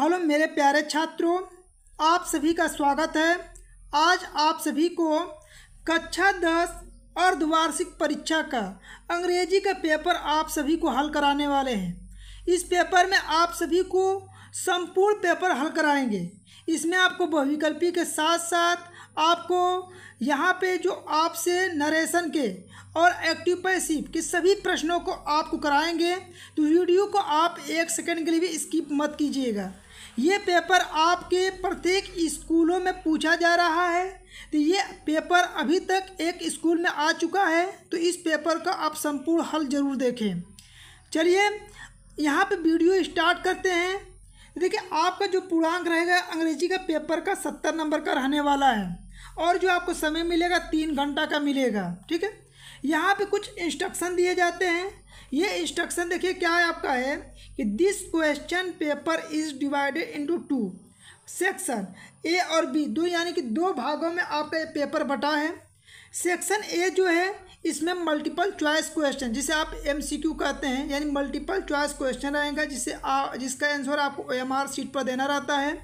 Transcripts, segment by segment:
hello मेरे प्यारे छात्रों आप सभी का स्वागत है आज आप सभी को कक्षा दस अर्धवार्षिक परीक्षा का अंग्रेजी का पेपर आप सभी को हल कराने वाले हैं इस पेपर में आप सभी को संपूर्ण पेपर हल कराएंगे इसमें आपको बहुविकल्पी के साथ साथ आपको यहाँ पे जो आपसे नरेशन के और एक्टिव पैसिव के सभी प्रश्नों को आपको कराएंगे तो वीडियो को आप एक सेकंड के लिए भी स्किप मत कीजिएगा ये पेपर आपके प्रत्येक स्कूलों में पूछा जा रहा है तो ये पेपर अभी तक एक स्कूल में आ चुका है तो इस पेपर का आप संपूर्ण हल जरूर देखें चलिए यहाँ पे वीडियो स्टार्ट करते हैं देखिए आपका जो पूर्णांक रहेगा अंग्रेजी का पेपर का सत्तर नंबर का रहने वाला है और जो आपको समय मिलेगा तीन घंटा का मिलेगा ठीक है यहाँ पे कुछ इंस्ट्रक्शन दिए जाते हैं ये इंस्ट्रक्शन देखिए क्या है आपका है कि this question paper is divided into two section A और बी दो यानी कि दो भागों में आपका ये पेपर बटा है सेक्शन ए जो है इसमें मल्टीपल चॉइस क्वेश्चन जिसे आप एम कहते हैं यानी मल्टीपल चॉइस क्वेश्चन रहेगा जिसे आ, जिसका आंसर आपको एम सीट पर देना रहता है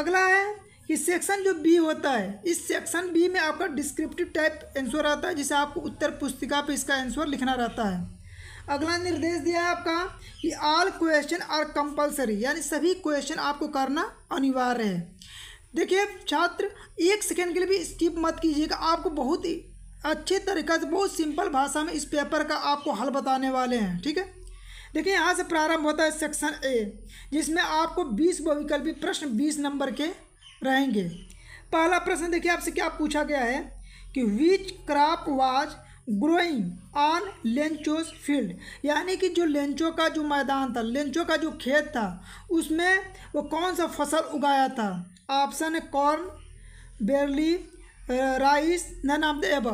अगला है कि सेक्शन जो बी होता है इस सेक्शन बी में आपका डिस्क्रिप्टिव टाइप आंसर आता है जिसे आपको उत्तर पुस्तिका पे इसका आंसर लिखना रहता है अगला निर्देश दिया है आपका कि ऑल क्वेश्चन आर कंपलसरी यानी सभी क्वेश्चन आपको करना अनिवार्य है देखिए छात्र एक सेकेंड के लिए भी स्किप मत कीजिएगा आपको बहुत ही अच्छे तरीके से बहुत सिंपल भाषा में इस पेपर का आपको हल बताने वाले हैं ठीक है देखिए यहाँ से प्रारंभ होता है सेक्शन ए जिसमें आपको बीस बहुविकल्पी प्रश्न बीस नंबर के रहेंगे पहला प्रश्न देखिए आपसे क्या पूछा गया है कि which crop was growing on Lencho's field यानी कि जो लेंचो का जो मैदान था लेंचो का जो खेत था उसमें वो कौन सा फसल उगाया था ऑप्शन है corn barley rice none of the above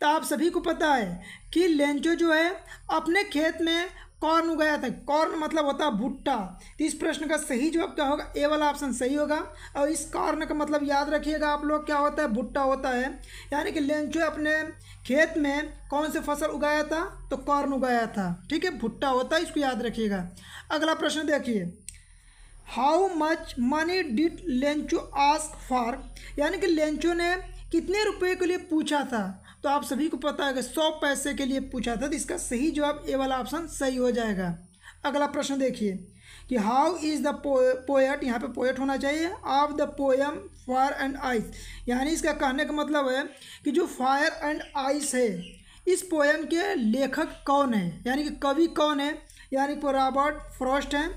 तो आप सभी को पता है कि लेंचो जो है अपने खेत में कॉर्न उगाया था कॉर्न मतलब होता है भुट्टा तो इस प्रश्न का सही जवाब क्या होगा ए वाला ऑप्शन सही होगा और इस कॉर्न का मतलब याद रखिएगा आप लोग क्या होता है भुट्टा होता है यानी कि लेंचो अपने खेत में कौन से फसल उगाया था तो कॉर्न उगाया था ठीक है भुट्टा होता है इसको याद रखिएगा अगला प्रश्न देखिए how much money did Lencho ask for यानी कि लेंचो ने कितने रुपए के लिए पूछा था तो आप सभी को पता है कि सौ पैसे के लिए पूछा था तो इसका सही जवाब ए वाला ऑप्शन सही हो जाएगा अगला प्रश्न देखिए कि हाउ इज़ द पोएट यहाँ पे पोएट होना चाहिए of the poem Fire and Ice यानी इसका कहने का मतलब है कि जो फायर एंड आइस है इस पोएम के लेखक कौन है यानी कि कवि कौन है यानी कि रॉबर्ट फ्रॉस्ट हैं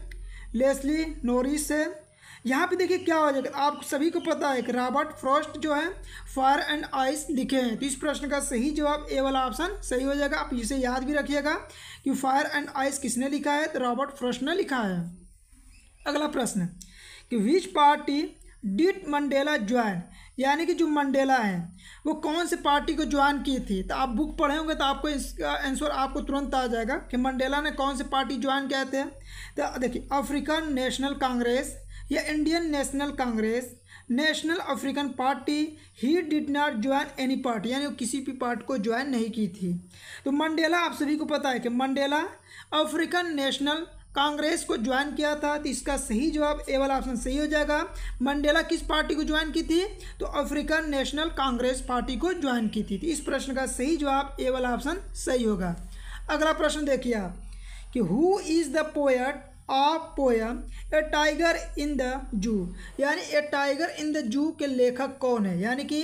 लेस्ली नोरिस है यहाँ पे देखिए क्या हो जाएगा आप सभी को पता है कि रॉबर्ट फ्रॉस्ट जो है फायर एंड आइस लिखे हैं तो इस प्रश्न का सही जवाब ए वाला ऑप्शन सही हो जाएगा आप इसे याद भी रखिएगा कि फायर एंड आइस किसने लिखा है तो रॉबर्ट फ्रॉस्ट ने लिखा है अगला प्रश्न कि which party did Mandela join यानी कि जो मंडेला है वो कौन से पार्टी को ज्वाइन की थी तो आप बुक पढ़े होंगे तो आपको इसका आंसर आपको तुरंत आ जाएगा कि मंडेला ने कौन से पार्टी ज्वाइन किए थे तो देखिए अफ्रीकन नेशनल कांग्रेस या Indian National Congress National African party he did not join any party यानी किसी भी पार्टी को ज्वाइन नहीं की थी तो मंडेला आप सभी को पता है कि मंडेला अफ्रीकन नेशनल कांग्रेस को ज्वाइन किया था तो इसका सही जवाब ए वाला ऑप्शन सही हो जाएगा मंडेला किस पार्टी को ज्वाइन की थी तो अफ्रीकन नेशनल कांग्रेस पार्टी को ज्वाइन की थी तो इस प्रश्न का सही जवाब ए वाला ऑप्शन सही होगा अगला प्रश्न देखिए आप कि who is the poet of poem a tiger in the zoo यानी ए टाइगर इन द जू के लेखक कौन है यानी कि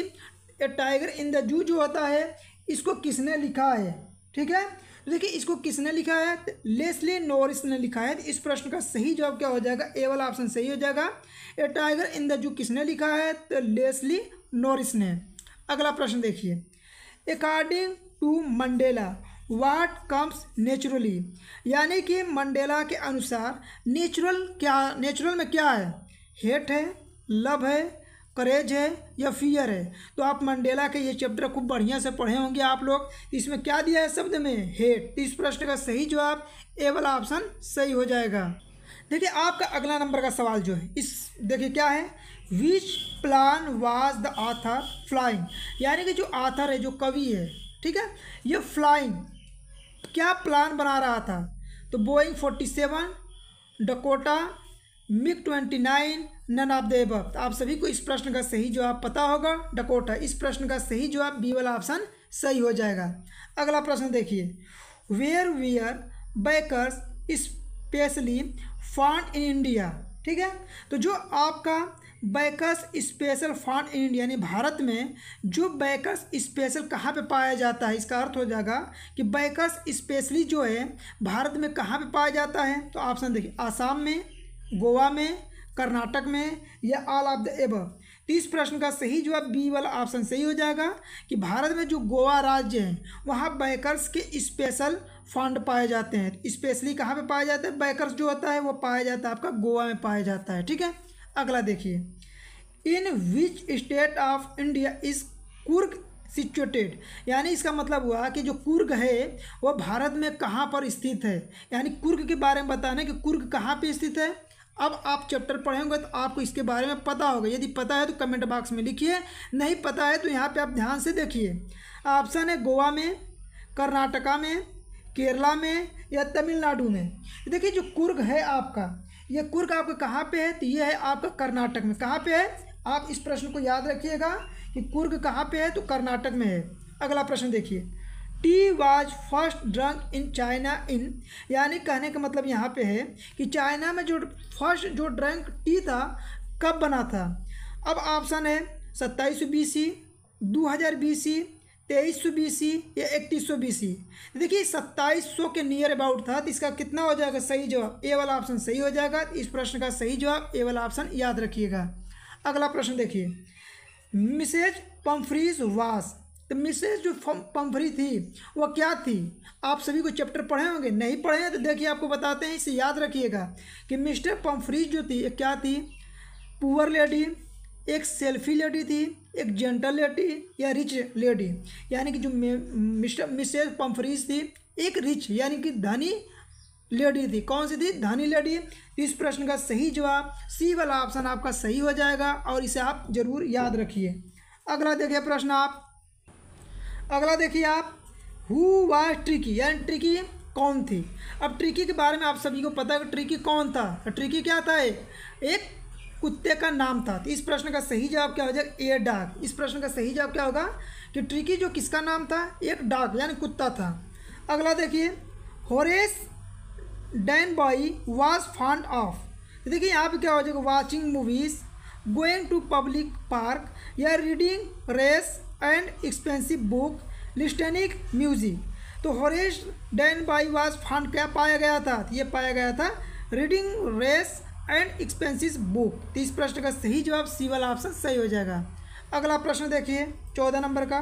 ए टाइगर इन द जू जो होता है इसको किसने लिखा है ठीक है तो देखिए इसको किसने लिखा है लेस्ली नॉरिस ने लिखा है तो इस प्रश्न का सही जवाब क्या हो जाएगा ए वाला ऑप्शन सही हो जाएगा ए टाइगर इन द जू किसने लिखा है तो लेस्ली नॉरिस ने अगला प्रश्न देखिए according to Mandela what comes naturally यानी कि मंडेला के अनुसार नेचुरल क्या नेचुरल में क्या है हेट है लव है करेज है या फियर है तो आप मंडेला के ये चैप्टर खूब बढ़िया से पढ़े होंगे आप लोग इसमें क्या दिया है शब्द में हेट तो इस प्रश्न का सही जवाब ए वाला ऑप्शन सही हो जाएगा देखिए आपका अगला नंबर का सवाल जो है इस देखिए क्या है which plane was the author flying यानी कि जो आथर है जो कवि है ठीक है ये फ्लाइंग क्या प्लान बना रहा था तो Boeing forty seven Dakota MiG twenty nine none of the above आप सभी को इस प्रश्न का सही जवाब पता होगा डकोटा इस प्रश्न का सही जवाब बी वाला ऑप्शन सही हो जाएगा अगला प्रश्न देखिए where were bakers especially fond in India ठीक है तो जो आपका bakers special fond in India यानी भारत में जो बैकस स्पेशल कहाँ पे पाया जाता है इसका अर्थ हो जाएगा कि बैकस स्पेशली जो है भारत में कहाँ पे पाया जाता है तो ऑप्शन देखिए आसाम में गोवा में कर्नाटक में या ऑल ऑफ द एब तो इस प्रश्न का सही जवाब बी वाला ऑप्शन सही हो जाएगा कि भारत में जो गोवा राज्य है वहाँ बैकर्स के स्पेशल फंड पाए जाते हैं स्पेशली कहाँ पे पाया जाता है बैकर्स जो होता है वो पाया जाता है आपका गोवा में पाया जाता है ठीक है अगला देखिए in which state of India is Coorg situated यानी इसका मतलब हुआ कि जो कुर्ग है वह भारत में कहाँ पर स्थित है यानी कुर्ग के बारे में बताना कि कुर्ग कहाँ पर स्थित है अब आप चैप्टर पढ़ेंगे तो आपको इसके बारे में पता होगा यदि पता है तो कमेंट बॉक्स में लिखिए नहीं पता है तो यहाँ पे आप ध्यान से देखिए ऑप्शन है गोवा में कर्नाटका में केरला में या तमिलनाडु में देखिए जो कुर्ग है आपका ये कुर्क आपका कहाँ पे है तो ये है आपका कर्नाटक में कहाँ पे है आप इस प्रश्न को याद रखिएगा कि कुर्ग कहाँ पे है तो कर्नाटक में है अगला प्रश्न देखिए tea was first drunk in China in यानी कहने का मतलब यहाँ पे है कि चाइना में जो फर्स्ट जो ड्रंक टी था कब बना था अब ऑप्शन है सत्ताईस बीसी दो हज़ार बीसी तेईस सौ बी सी या इकतीस सौ बी सी देखिए सत्ताईस सौ के नियर अबाउट था तो इसका कितना हो जाएगा सही जवाब ए वाला ऑप्शन सही हो जाएगा इस प्रश्न का सही जवाब ए वाला ऑप्शन याद रखिएगा अगला प्रश्न देखिए मिसेज पम्फ्रीज वास तो मिसेज जो पम्फ्री थी वो क्या थी आप सभी को चैप्टर पढ़े होंगे नहीं पढ़े हैं तो देखिए आपको बताते हैं इसे याद रखिएगा कि मिस्टर पम्फ्रीज जो थी क्या थी पुअर लेडी एक सेल्फी लेडी थी एक जेंटल लेडी या रिच लेडी यानी कि जो मिस्टर मिसेज पम्फरीज थी एक रिच यानी कि धनी लेडी थी कौन सी थी धनी लेडी इस प्रश्न का सही जवाब सी वाला ऑप्शन आपका सही हो जाएगा और इसे आप जरूर याद रखिए अगला देखिए प्रश्न आप अगला देखिए आप हु वाज ट्रिकी यानी ट्रिकी कौन थी अब ट्रिकी के बारे में आप सभी को पता है ट्रिकी कौन था ट्रिकी क्या था एक कुत्ते का नाम था तो इस प्रश्न का सही जवाब क्या हो जाएगा ए डाग इस प्रश्न का सही जवाब क्या होगा कि ट्रिकी जो किसका नाम था एक डाग यानी कुत्ता था अगला देखिए Horace Danby was fond of देखिए यहाँ पे क्या हो जाएगा watching movies going to public park या reading rare and expensive book listening music तो Horace Danby was fond क्या पाया गया था तो ये पाया गया था reading rare and expensive book तो इस प्रश्न का सही जवाब सी वाला ऑप्शन सही हो जाएगा अगला प्रश्न देखिए चौदह नंबर का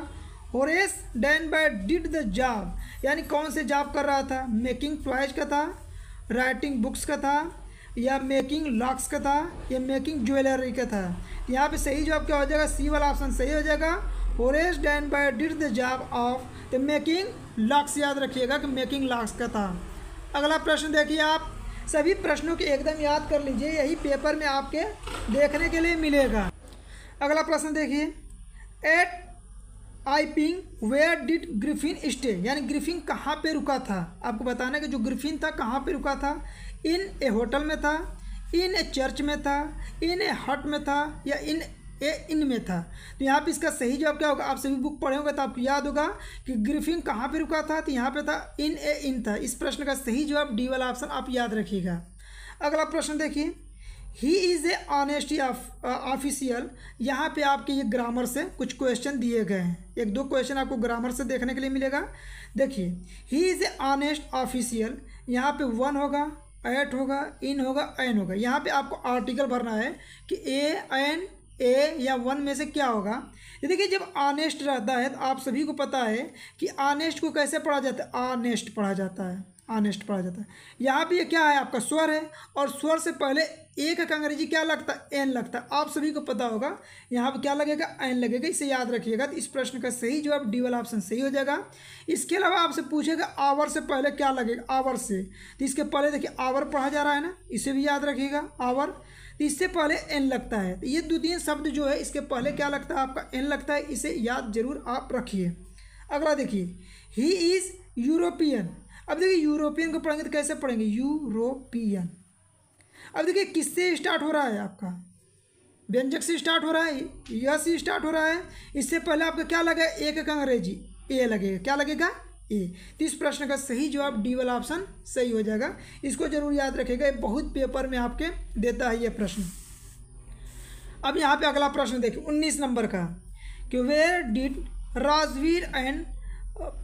Horace Danby did the job यानी कौन से जॉब कर रहा था मेकिंग टॉयज का था राइटिंग बुक्स का था या मेकिंग लॉक्स का था या मेकिंग ज्वेलरी का था यहाँ पे सही जवाब क्या हो जाएगा सी वाला ऑप्शन सही हो जाएगा Horace Danby did the job of the making locks याद रखिएगा कि मेकिंग लॉक्स का था अगला प्रश्न देखिए आप सभी प्रश्नों की एकदम याद कर लीजिए यही पेपर में आपके देखने के लिए मिलेगा अगला प्रश्न देखिए at Iping where did Griffin stay यानी ग्रिफिन कहाँ पे रुका था आपको बताना कि जो ग्रिफिन था कहाँ पे रुका था इन ए होटल में था इन ए चर्च में था इन ए हट में था या इन ए इन में था तो यहाँ पे इसका सही जवाब क्या होगा आप सभी बुक पढ़े होंगे तो आपको याद होगा कि ग्रीफिंग कहाँ पे रुका था तो यहाँ पे था इन ए इन था इस प्रश्न का सही जवाब डी वाला ऑप्शन आप याद रखिएगा अगला प्रश्न देखिए he is a honesty official यहाँ पे आपके ये ग्रामर से कुछ क्वेश्चन दिए गए हैं एक दो क्वेश्चन आपको ग्रामर से देखने के लिए मिलेगा देखिए he is a honest official यहाँ पे वन होगा एट होगा इन होगा एन होगा यहाँ पे आपको आर्टिकल भरना है कि ए एन ए या वन में से क्या होगा ये देखिए जब आनेस्ट रहता है तो आप सभी को पता है कि आनेस्ट को कैसे पढ़ा जाता है आनेस्ट पढ़ा जाता है आनेस्ट पढ़ा जाता है यहाँ पर क्या है आपका स्वर है और स्वर से पहले एक का अंग्रेजी क्या लगता है एन लगता है आप सभी को पता होगा यहाँ पर क्या लगेगा एन लगेगा इसे याद रखिएगा तो इस प्रश्न का सही जवाब डी वाला ऑप्शन सही हो जाएगा इसके अलावा आपसे पूछेगा आवर से पहले क्या लगेगा आवर से तो इसके पहले देखिए आवर पढ़ा जा रहा है ना इसे भी याद रखिएगा आवर तो इससे पहले एन लगता है तो ये द्वितीय शब्द जो है इसके पहले क्या लगता है आपका एन लगता है इसे याद जरूर आप रखिए अगला देखिए ही इज़ यूरोपियन अब देखिए यूरोपियन को पढ़ेंगे तो कैसे पढ़ेंगे यूरोपियन अब देखिए किससे स्टार्ट हो रहा है आपका व्यंजक से स्टार्ट हो रहा है यह से स्टार्ट हो रहा है इससे पहले आपका क्या लगा एक अंग्रेजी ए लगेगा क्या लगेगा ए तो इस प्रश्न का सही जवाब डी वाला ऑप्शन सही हो जाएगा इसको जरूर याद रखेगा बहुत पेपर में आपके देता है ये प्रश्न अब यहाँ पे अगला प्रश्न देखिए उन्नीस नंबर का कि where did Rajvir and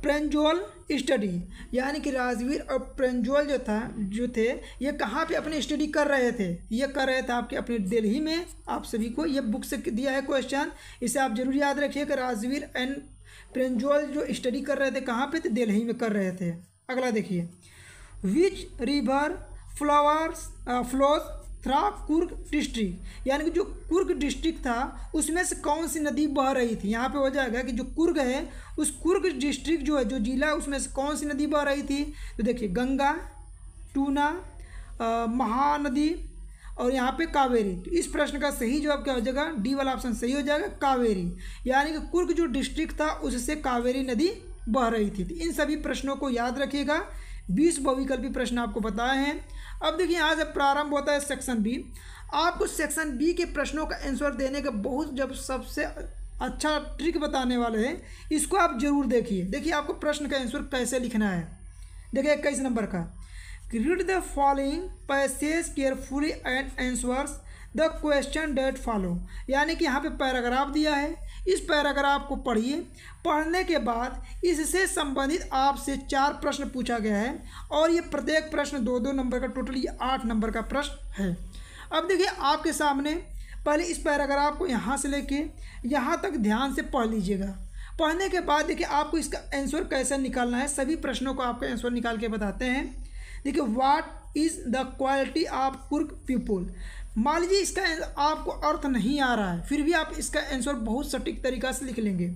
Pranjol study यानी कि राजवीर और प्रेंजोल जो था जो थे ये कहाँ पे अपनी स्टडी कर रहे थे ये कर रहे थे आपके अपने दिल्ली में आप सभी को ये बुक से दिया है क्वेश्चन इसे आप जरूर याद रखिए कि राजवीर एंड प्रेंजुअल जो स्टडी कर रहे थे कहाँ पे थे दिल्ली में कर रहे थे अगला देखिए विच रिवर फ्लावर्स फ्लोज थ्रा कुर्ग डिस्ट्रिक्ट यानी कि जो कुर्ग डिस्ट्रिक्ट था उसमें से कौन सी नदी बह रही थी यहाँ पे हो जाएगा कि जो कुर्ग है उस कुर्ग डिस्ट्रिक्ट जो है जो जिला उसमें से कौन सी नदी बह रही थी तो देखिए गंगा टूना uh, महानदी और यहाँ पे कावेरी तो इस प्रश्न का सही जवाब क्या हो जाएगा डी वाला ऑप्शन सही हो जाएगा कावेरी यानी कि कुर्क जो डिस्ट्रिक्ट था उससे कावेरी नदी बह रही थी तो इन सभी प्रश्नों को याद रखिएगा बीस बहुविकल्पी प्रश्न आपको बताए हैं अब देखिए यहाँ से प्रारंभ होता है सेक्शन बी आपको सेक्शन बी के प्रश्नों का आंसर देने का बहुत जब सबसे अच्छा ट्रिक बताने वाले हैं इसको आप जरूर देखिए देखिए आपको प्रश्न का आंसर कैसे लिखना है देखिए इक्कीस नंबर का read the following passage carefully and answers the question that follow यानी कि यहाँ पे पैराग्राफ दिया है इस पैराग्राफ को पढ़िए पढ़ने के बाद इससे संबंधित आपसे चार प्रश्न पूछा गया है और ये प्रत्येक प्रश्न दो दो नंबर का टोटल ये आठ नंबर का प्रश्न है अब देखिए आपके सामने पहले इस पैराग्राफ को यहाँ से लेके यहाँ तक ध्यान से पढ़ लीजिएगा पढ़ने के बाद देखिए आपको इसका आंसर कैसे निकालना है सभी प्रश्नों को आपका आंसर निकाल के बताते हैं देखिए what is the quality of Coorg people मान लीजिए इसका आपको अर्थ नहीं आ रहा है फिर भी आप इसका आंसर बहुत सटीक तरीका से लिख लेंगे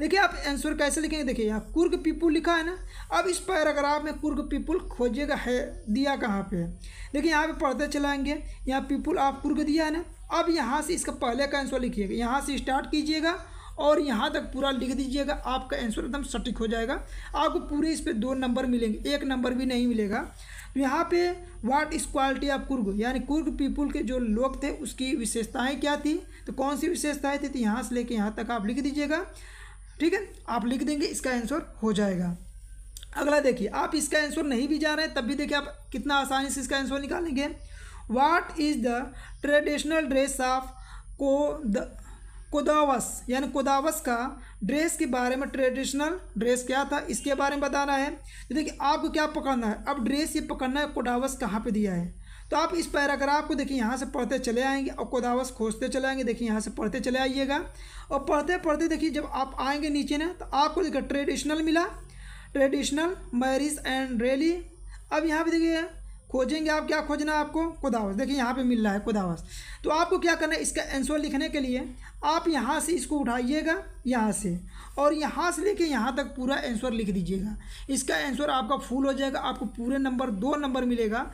देखिए आप आंसर कैसे लिखेंगे देखिए यहाँ कुर्ग पीपुल लिखा है ना अब इस पैराग्राफ में कुर्ग पीपुल खोजेगा है दिया कहाँ पे है देखिए यहाँ पे पढ़ते चलाएंगे यहाँ पीपुल आप कुर्ग दिया है ना अब यहाँ से इसका पहले का आंसर लिखिएगा यहाँ से स्टार्ट कीजिएगा और यहाँ तक पूरा लिख दीजिएगा आपका आंसर एकदम सटीक हो जाएगा आपको पूरे इस पर दो नंबर मिलेंगे एक नंबर भी नहीं मिलेगा तो यहाँ पे what is quality of Coorg यानी कुर्ग पीपुल के जो लोग थे उसकी विशेषताएँ क्या थी तो कौन सी विशेषताएँ थी तो यहाँ से लेके यहाँ तक आप लिख दीजिएगा ठीक है आप लिख देंगे इसका आंसर हो जाएगा अगला देखिए आप इसका आंसर नहीं भी जा रहे हैं तब भी देखिए आप कितना आसानी से इसका आंसर निकालेंगे what is the traditional dress of को द कुदावस यानी कुदावस का ड्रेस के बारे में ट्रेडिशनल ड्रेस क्या था इसके बारे में बताना है तो देखिए आपको क्या पकड़ना है अब ड्रेस ये पकड़ना है कोदावस कहाँ पे दिया है तो आप इस पैराग्राफ को देखिए यहाँ से पढ़ते चले आएंगे और कोदावस खोजते चले आएंगे देखिए यहाँ से पढ़ते चले आइएगा और पढ़ते पढ़ते देखिए जब आप आएँगे नीचे ना तो आपको देखिए ट्रेडिशनल मिला ट्रेडिशनल मैरिज एंड रैली अब यहाँ पर देखिए खोजेंगे आप क्या खोजना है आपको कुदावस देखिए यहाँ पे मिल रहा है कुदावस तो आपको क्या करना है इसका आंसर लिखने के लिए आप यहाँ से इसको उठाइएगा यहाँ से और यहाँ से लेके यहाँ तक पूरा आंसर लिख दीजिएगा इसका आंसर आपका फुल हो जाएगा आपको पूरे नंबर दो नंबर मिलेगा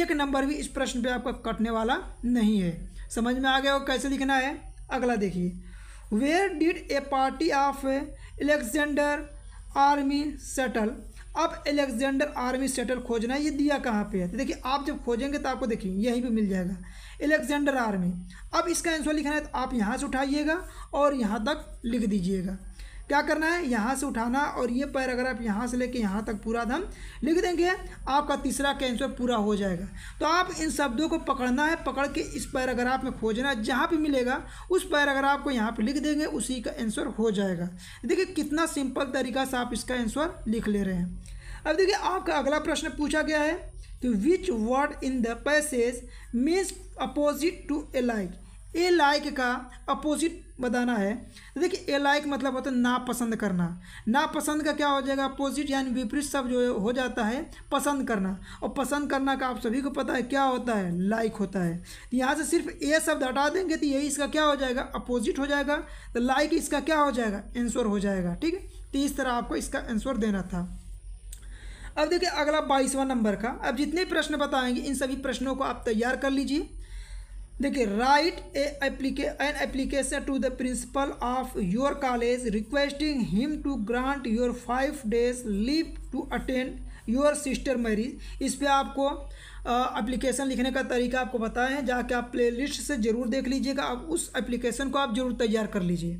एक नंबर भी इस प्रश्न पर आपका कटने वाला नहीं है समझ में आ गया और कैसे लिखना है अगला देखिए where did a party of Alexander army settle अब एलेक्जेंडर आर्मी सेटल खोजना है ये दिया कहाँ पे है तो देखिए आप जब खोजेंगे तो आपको देखिए यहीं पे मिल जाएगा एलेक्जेंडर आर्मी अब इसका आंसर लिखना है तो आप यहाँ से उठाइएगा और यहाँ तक लिख दीजिएगा क्या करना है यहाँ से उठाना और ये पैराग्राफ यहाँ से लेके यहाँ तक पूरा दम लिख देंगे आपका तीसरा कैंसर पूरा हो जाएगा तो आप इन शब्दों को पकड़ना है पकड़ के इस पैराग्राफ में खोजना है जहाँ भी मिलेगा उस पैराग्राफ को यहाँ पर लिख देंगे उसी का आंसर हो जाएगा देखिए कितना सिंपल तरीका से आप इसका आंसर लिख ले रहे हैं अब देखिए आपका अगला प्रश्न पूछा गया है कि which word in the passage means opposite to alike alike का अपोजिट बताना है तो देखिए ए लाइक मतलब होता है नापसंद करना नापसंद का क्या हो जाएगा अपोजिट यानी विपरीत शब्द जो हो जाता है पसंद करना और पसंद करना का आप सभी को पता है क्या होता है लाइक होता है तो यहाँ से सिर्फ ए शब्द हटा देंगे तो यही इसका क्या हो जाएगा अपोजिट हो जाएगा तो लाइक इसका क्या हो जाएगा एंसर हो जाएगा ठीक है तो इस तरह आपको इसका आंसर देना था अब देखिए अगला बाईसवां नंबर का अब जितने प्रश्न बताएंगे इन सभी प्रश्नों को आप तैयार कर लीजिए देखिए write a applica an application to the principal of your college requesting him to grant your five days leave to attend your sister marriage इस पर आपको एप्लीकेशन लिखने का तरीका आपको बताया है जाके आप प्लेलिस्ट से ज़रूर देख लीजिएगा आप उस एप्लीकेशन को आप ज़रूर तैयार कर लीजिए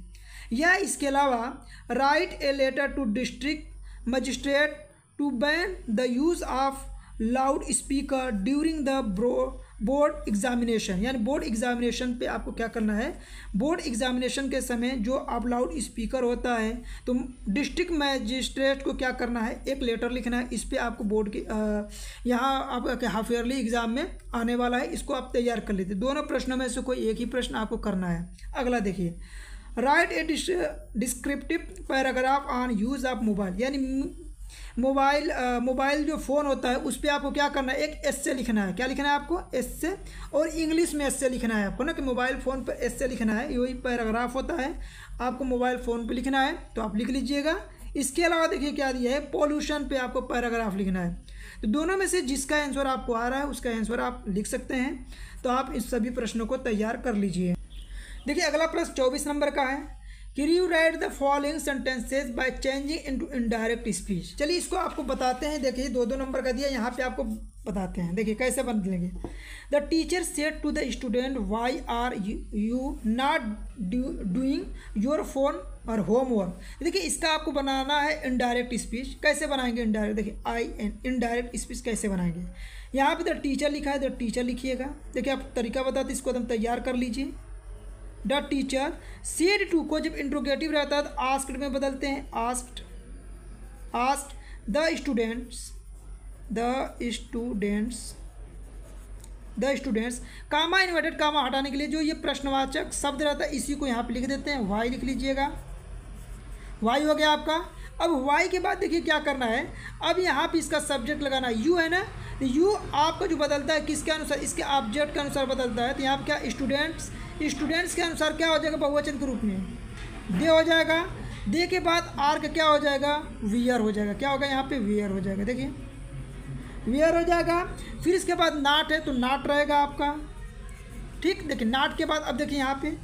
या इसके अलावा write a letter to district magistrate to ban the use of loud speaker during the bro board examination यानी बोर्ड एग्जामिनेशन पे आपको क्या करना है बोर्ड एग्जामिनेशन के समय जो आप लाउड स्पीकर होता है तो डिस्ट्रिक्ट मैजिस्ट्रेट को क्या करना है एक लेटर लिखना है इस पर आपको बोर्ड के यहाँ आप हाफ ईयरली एग्ज़ाम में आने वाला है इसको आप तैयार कर लेते दोनों प्रश्नों में से कोई एक ही प्रश्न आपको करना है अगला देखिए write a descriptive paragraph on use of mobile यानी मोबाइल मोबाइल जो फ़ोन होता है उस पर आपको क्या करना है एक एस से लिखना है क्या लिखना है आपको एस से और इंग्लिश में एस से लिखना है आपको ना कि मोबाइल फ़ोन पर एस से लिखना है यही पैराग्राफ होता है आपको मोबाइल फ़ोन पर लिखना है तो आप लिख लीजिएगा इसके अलावा देखिए क्या दिया है पॉल्यूशन पे आपको पैराग्राफ लिखना है तो दोनों में से जिसका आंसर आपको आ रहा है उसका आंसर आप लिख सकते हैं तो आप इस सभी प्रश्नों को तैयार कर लीजिए देखिए अगला प्रश्न चौबीस नंबर का है you write the following sentences by changing into indirect speech चलिए इसको आपको बताते हैं देखिए दो दो नंबर का दिया यहाँ पे आपको बताते हैं देखिए कैसे बन लेंगे the teacher said to the student why are you not doing your phone और होमवर्क देखिए इसका आपको बनाना है इनडायरेक्ट स्पीच कैसे बनाएंगे इनडायरेक्ट देखिए आई एन इनडायरेक्ट स्पीच कैसे बनाएंगे यहाँ पे द टीचर लिखा है द टीचर लिखिएगा देखिए आप तरीका बताते इसको एकदम तो तैयार कर लीजिए द टीचर सेड टू को जब इंट्रोगेटिव रहता है तो आस्क में बदलते हैं asked asked the students the students the students comma inverted comma हटाने के लिए जो ये प्रश्नवाचक शब्द रहता है इसी को यहाँ पे लिख देते हैं वाई लिख लीजिएगा वाई हो गया आपका अब वाई के बाद देखिए क्या करना है अब यहाँ पे इसका सब्जेक्ट लगाना है यू है ना यू तो आपका जो बदलता है किसके अनुसार इसके ऑब्जेक्ट के अनुसार बदलता है तो यहाँ पर क्या स्टूडेंट्स स्टूडेंट्स के अनुसार क्या हो जाएगा बहुवचन के रूप में दे हो जाएगा दे के बाद का क्या हो जाएगा वियर हो जाएगा क्या होगा यहाँ पे वियर हो जाएगा देखिए वियर हो जाएगा फिर इसके बाद नाट है तो नाट रहेगा आपका ठीक देखिए नाट के बाद अब देखिए यहाँ पे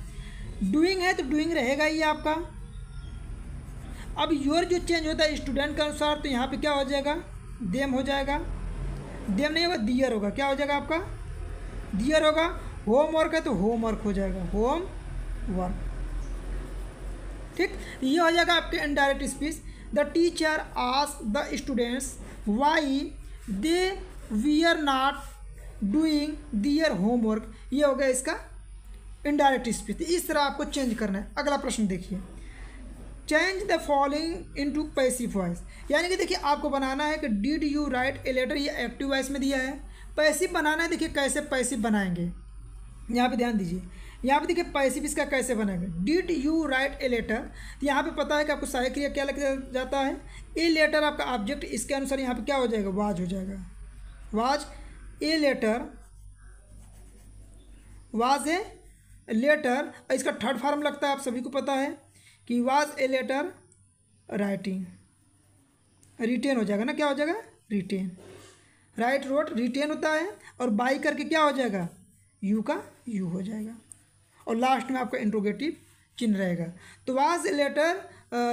डूइंग है तो डूइंग रहेगा ही आपका अब योर जो चेंज होता है स्टूडेंट के अनुसार तो यहाँ पे क्या हो जाएगा देम हो जाएगा देम नहीं होगा दियर होगा क्या हो जाएगा आपका दियर होगा होमवर्क है तो होमवर्क हो जाएगा होम वर्क ठीक ये हो जाएगा आपके indirect speech the teacher ask the students why they were not doing their homework ये हो गया इसका इनडायरेक्ट स्पीच इस तरह आपको चेंज करना है अगला प्रश्न देखिए change the following into passive voice यानी कि देखिए आपको बनाना है कि did you write a letter ये एक्टिव वॉइस में दिया है पैसिव बनाना है देखिए कैसे पैसिव बनाएंगे यहाँ पे ध्यान दीजिए यहाँ पे देखिए पैसिव इसका कैसे बनेगा did you write a letter तो यहाँ पे पता है कि आपको सहायक क्रिया क्या लग जाता है ए लेटर आपका ऑब्जेक्ट इसके अनुसार यहाँ पे क्या हो जाएगा वाज हो जाएगा was a letter was a letter इसका थर्ड फॉर्म लगता है आप सभी को पता है कि was a letter writing written हो जाएगा ना क्या हो जाएगा रिटेन राइट रोड रिटेन होता है और बाई करके क्या हो जाएगा यू का यू हो जाएगा और लास्ट में आपका इंट्रोगेटिव चिन्ह रहेगा तो was letter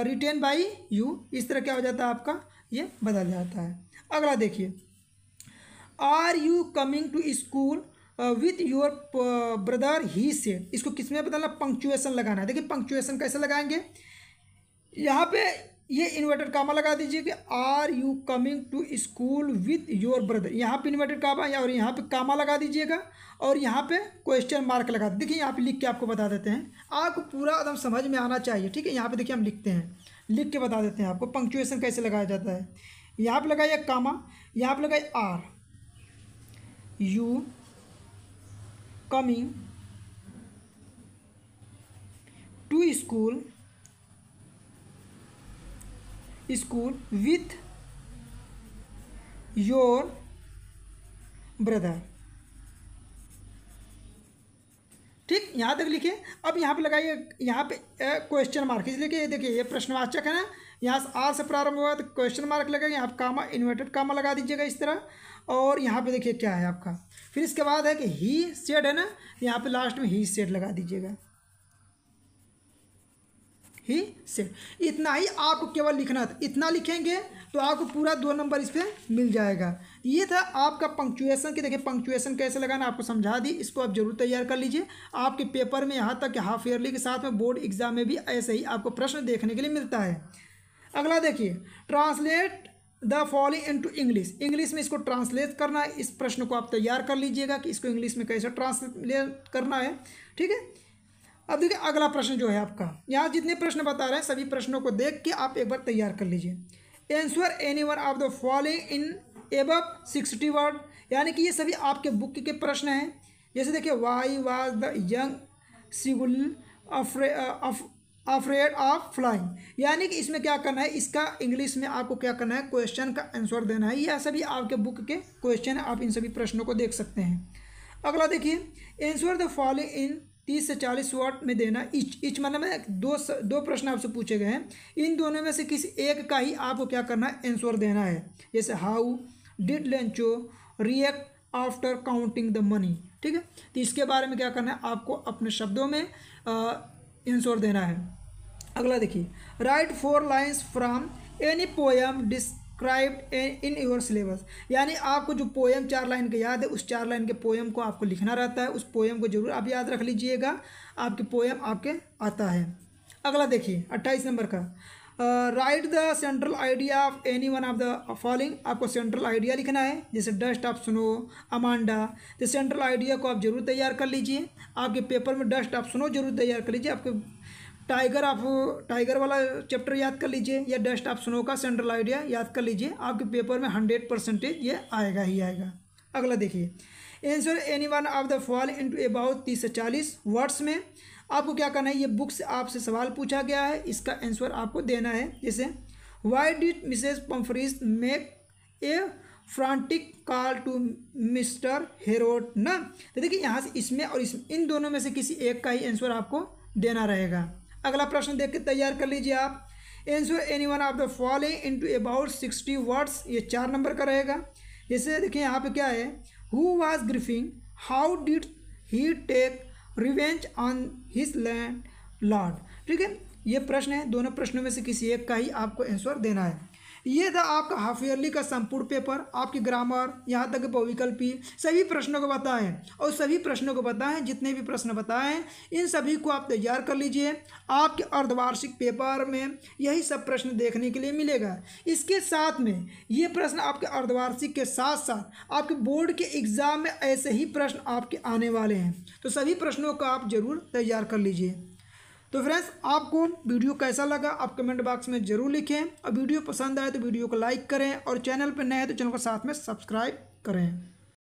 written by you इस तरह क्या हो जाता है आपका ये बदल जाता है अगला देखिए are you coming to school with your brother ही से इसको किसमें बदलना पंक्चुएसन लगाना है देखिए पंक्चुएसन कैसे लगाएंगे यहाँ पे ये इन्वर्टेड कामा लगा दीजिए कि are you coming to school with your brother यहाँ पे इन्वर्टेड कामा या और यहाँ पे कामा लगा दीजिएगा और यहाँ पे क्वेश्चन मार्क लगा देखिए यहाँ पे लिख के आपको बता देते हैं आपको पूरा एकदम समझ में आना चाहिए ठीक है यहाँ पे देखिए हम लिखते हैं लिख के बता देते हैं आपको पंक्चुएसन कैसे लगाया जाता है यहाँ पर लगाइए कामा यहाँ पर लगाइए are you coming to school school with your brother ठीक यहाँ तक लिखिए अब यहाँ पे लगाइए यहाँ पे क्वेश्चन मार्क इसलिए कि देखिए ये प्रश्नवाचक है ना यहाँ से आर से प्रारंभ हुआ तो क्वेश्चन मार्क लगेगा यहाँ पर कामा इन्वर्टेड कामा लगा दीजिएगा इस तरह और यहाँ पे देखिए क्या है आपका फिर इसके बाद है कि ही सेड है ना यहाँ पे लास्ट में ही सेड लगा दीजिएगा ही सेट इतना ही आपको केवल लिखना था इतना लिखेंगे तो आपको पूरा दो नंबर इस पर मिल जाएगा ये था आपका पंक्चुएसन की देखिए पंक्चुएसन कैसे लगाना आपको समझा दी इसको आप जरूर तैयार कर लीजिए आपके पेपर में यहाँ तक हाफ ईयरली के साथ में बोर्ड एग्जाम में भी ऐसे ही आपको प्रश्न देखने के लिए मिलता है अगला देखिए translate the following into English English में इसको ट्रांसलेट करना है इस प्रश्न को आप तैयार कर लीजिएगा कि इसको इंग्लिश में कैसे ट्रांसलेट करना है ठीक है अब देखिए अगला प्रश्न जो है आपका यहाँ जितने प्रश्न बता रहे हैं सभी प्रश्नों को देख के आप एक बार तैयार कर लीजिए answer any one of the following in about sixty word यानी कि ये सभी आपके बुक के प्रश्न हैं जैसे देखिए why was the young seagull afraid of flying यानी कि इसमें क्या करना है इसका इंग्लिश में आपको क्या करना है क्वेश्चन का आंसर देना है यह सभी आपके बुक के क्वेश्चन आप इन सभी प्रश्नों को देख सकते हैं अगला देखिए एंसर द फॉलोइंग इन तीस से चालीस वाट में देना इच इच मतलब दो दो प्रश्न आपसे पूछे गए हैं इन दोनों में से किसी एक का ही आपको क्या करना है आंसर देना है जैसे how did Lencho react after counting the money ठीक है तो इसके बारे में क्या करना है आपको अपने शब्दों में आंसर देना है अगला देखिए write four lines from any poem describe in your syllabus यानी आपको जो पोएम चार लाइन के याद है उस चार लाइन के पोएम को आपको लिखना रहता है उस पोएम को ज़रूर आप याद रख लीजिएगा आपके पोएम आपके आता है अगला देखिए अट्ठाईस नंबर का write the central idea of any one of the following आपको सेंट्रल आइडिया लिखना है जैसे डस्ट ऑफ स्नो अमांडा तो सेंट्रल आइडिया को आप जरूर तैयार कर लीजिए आपके पेपर में डस्ट ऑफ स्नो जरूर तैयार कर लीजिए आपके टाइगर आप टाइगर वाला चैप्टर याद कर लीजिए या डस्ट ऑफ स्नो का सेंट्रल आइडिया याद कर लीजिए आपके पेपर में हंड्रेड परसेंटेज ये आएगा ही आएगा अगला देखिए answer any one of the following into about तीस से चालीस वर्ड्स में आपको क्या करना है ये बुक से आपसे सवाल पूछा गया है इसका आंसर आपको देना है जैसे why did Mrs Pumphrey's make a frantic call to Mr Herod ना तो देखिए यहाँ से इसमें और इसमें इन दोनों में से किसी एक का ही आंसर आपको देना रहेगा अगला प्रश्न देख के तैयार कर लीजिए आप answer any one of the following into about sixty words ये चार नंबर का रहेगा जैसे देखिए यहाँ पे क्या है who was Griffin how did he take revenge on his landlord ठीक है ये प्रश्न है दोनों प्रश्नों में से किसी एक का ही आपको आंसर देना है ये था आपका हाफ ईयरली का संपूर्ण पेपर आपकी ग्रामर यहाँ तक बहुविकल्पी सभी प्रश्नों को बताएं और सभी प्रश्नों को बताएं जितने भी प्रश्न बताएं इन सभी को आप तैयार कर लीजिए आपके अर्धवार्षिक पेपर में यही सब प्रश्न देखने के लिए मिलेगा इसके साथ में ये प्रश्न आपके अर्धवार्षिक के साथ साथ आपके बोर्ड के एग्ज़ाम में ऐसे ही प्रश्न आपके आने वाले हैं तो सभी प्रश्नों को आप ज़रूर तैयार कर लीजिए तो फ्रेंड्स आपको वीडियो कैसा लगा आप कमेंट बॉक्स में ज़रूर लिखें और वीडियो पसंद आए तो वीडियो को लाइक करें और चैनल पर नए हैं तो चैनल को साथ में सब्सक्राइब करें